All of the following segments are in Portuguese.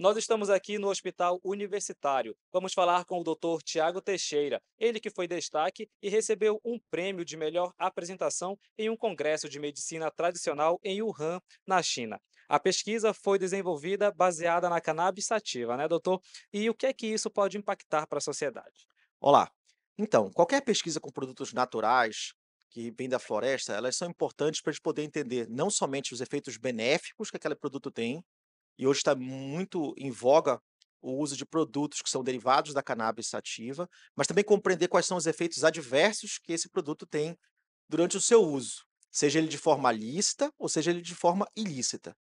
Nós estamos aqui no Hospital Universitário. Vamos falar com o Dr. Tiago Teixeira, ele que foi destaque e recebeu um prêmio de melhor apresentação em um congresso de medicina tradicional em Wuhan, na China. A pesquisa foi desenvolvida baseada na cannabis sativa, né, doutor? E o que é que isso pode impactar para a sociedade? Olá. Então, qualquer pesquisa com produtos naturais, que vêm da floresta, elas são importantes para a gente poder entender não somente os efeitos benéficos que aquele produto tem, e hoje está muito em voga o uso de produtos que são derivados da cannabis sativa, mas também compreender quais são os efeitos adversos que esse produto tem durante o seu uso, seja ele de forma lícita ou seja ele de forma ilícita.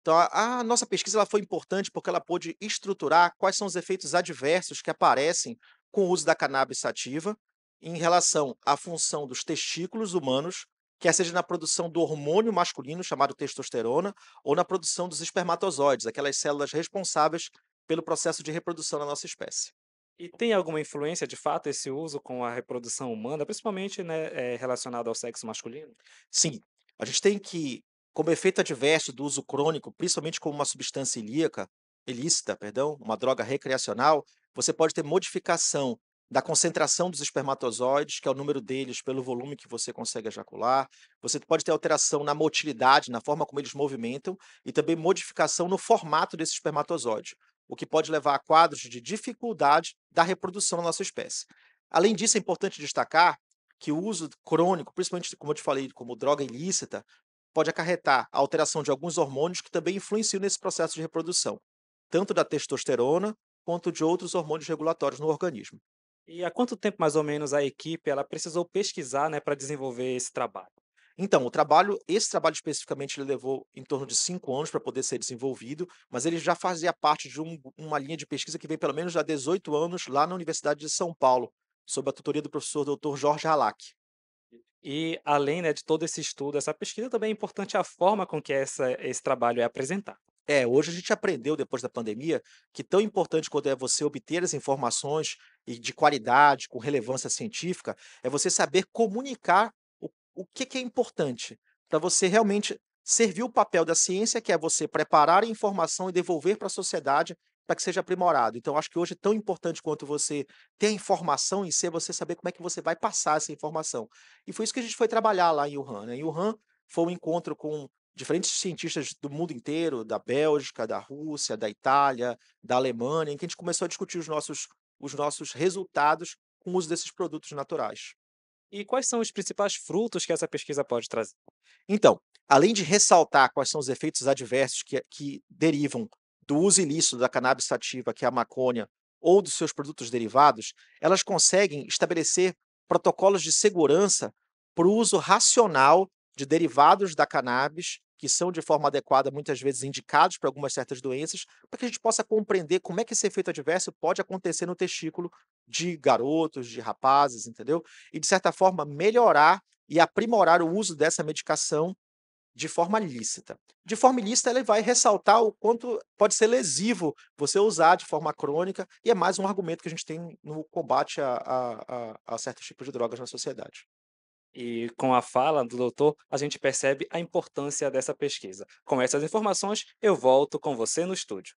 Então, a, a nossa pesquisa ela foi importante porque ela pôde estruturar quais são os efeitos adversos que aparecem com o uso da cannabis sativa em relação à função dos testículos humanos quer seja na produção do hormônio masculino, chamado testosterona, ou na produção dos espermatozoides, aquelas células responsáveis pelo processo de reprodução na nossa espécie. E tem alguma influência, de fato, esse uso com a reprodução humana, principalmente né, eh, relacionado ao sexo masculino? Sim. A gente tem que, como efeito adverso do uso crônico, principalmente como uma substância ilíaca, ilícita, perdão, uma droga recreacional, você pode ter modificação da concentração dos espermatozoides, que é o número deles pelo volume que você consegue ejacular. Você pode ter alteração na motilidade, na forma como eles movimentam, e também modificação no formato desse espermatozoide, o que pode levar a quadros de dificuldade da reprodução na nossa espécie. Além disso, é importante destacar que o uso crônico, principalmente, como eu te falei, como droga ilícita, pode acarretar a alteração de alguns hormônios que também influenciam nesse processo de reprodução, tanto da testosterona quanto de outros hormônios regulatórios no organismo. E há quanto tempo, mais ou menos, a equipe ela precisou pesquisar né, para desenvolver esse trabalho? Então, o trabalho, esse trabalho especificamente, ele levou em torno de cinco anos para poder ser desenvolvido, mas ele já fazia parte de um, uma linha de pesquisa que vem pelo menos há 18 anos lá na Universidade de São Paulo, sob a tutoria do professor Dr. Jorge Halak. E além né, de todo esse estudo, essa pesquisa também é importante a forma com que essa, esse trabalho é apresentado. É, hoje a gente aprendeu, depois da pandemia, que tão importante quanto é você obter as informações e de qualidade, com relevância científica, é você saber comunicar o, o que, que é importante para você realmente servir o papel da ciência, que é você preparar a informação e devolver para a sociedade para que seja aprimorado. Então, acho que hoje é tão importante quanto você ter a informação em si, é você saber como é que você vai passar essa informação. E foi isso que a gente foi trabalhar lá em Wuhan. Né? Em Wuhan foi um encontro com diferentes cientistas do mundo inteiro, da Bélgica, da Rússia, da Itália, da Alemanha, em que a gente começou a discutir os nossos, os nossos resultados com o uso desses produtos naturais. E quais são os principais frutos que essa pesquisa pode trazer? Então, além de ressaltar quais são os efeitos adversos que, que derivam do uso ilícito da cannabis sativa, que é a maconha, ou dos seus produtos derivados, elas conseguem estabelecer protocolos de segurança para o uso racional de derivados da cannabis, que são de forma adequada muitas vezes indicados para algumas certas doenças, para que a gente possa compreender como é que esse efeito adverso pode acontecer no testículo de garotos, de rapazes, entendeu? E de certa forma melhorar e aprimorar o uso dessa medicação de forma lícita. De forma ilícita, ela vai ressaltar o quanto pode ser lesivo você usar de forma crônica, e é mais um argumento que a gente tem no combate a, a, a certos tipos de drogas na sociedade. E com a fala do doutor, a gente percebe a importância dessa pesquisa. Com essas informações, eu volto com você no estúdio.